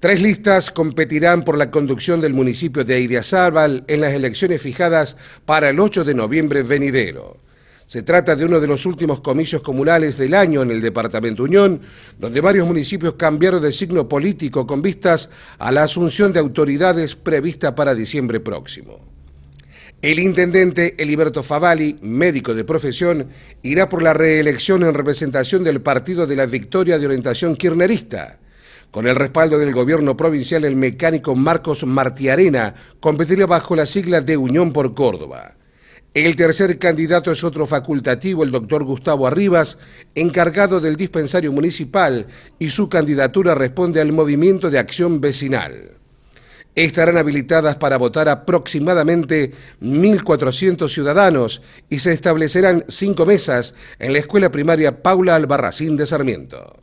Tres listas competirán por la conducción del municipio de Idiazábal en las elecciones fijadas para el 8 de noviembre venidero. Se trata de uno de los últimos comicios comunales del año en el departamento Unión, donde varios municipios cambiaron de signo político con vistas a la asunción de autoridades prevista para diciembre próximo. El intendente Eliberto Favali, médico de profesión, irá por la reelección en representación del Partido de la Victoria de Orientación Kirchnerista. Con el respaldo del gobierno provincial, el mecánico Marcos Martiarena competiría bajo la sigla de Unión por Córdoba. El tercer candidato es otro facultativo, el doctor Gustavo Arribas, encargado del dispensario municipal, y su candidatura responde al movimiento de acción vecinal. Estarán habilitadas para votar aproximadamente 1.400 ciudadanos y se establecerán cinco mesas en la escuela primaria Paula Albarracín de Sarmiento.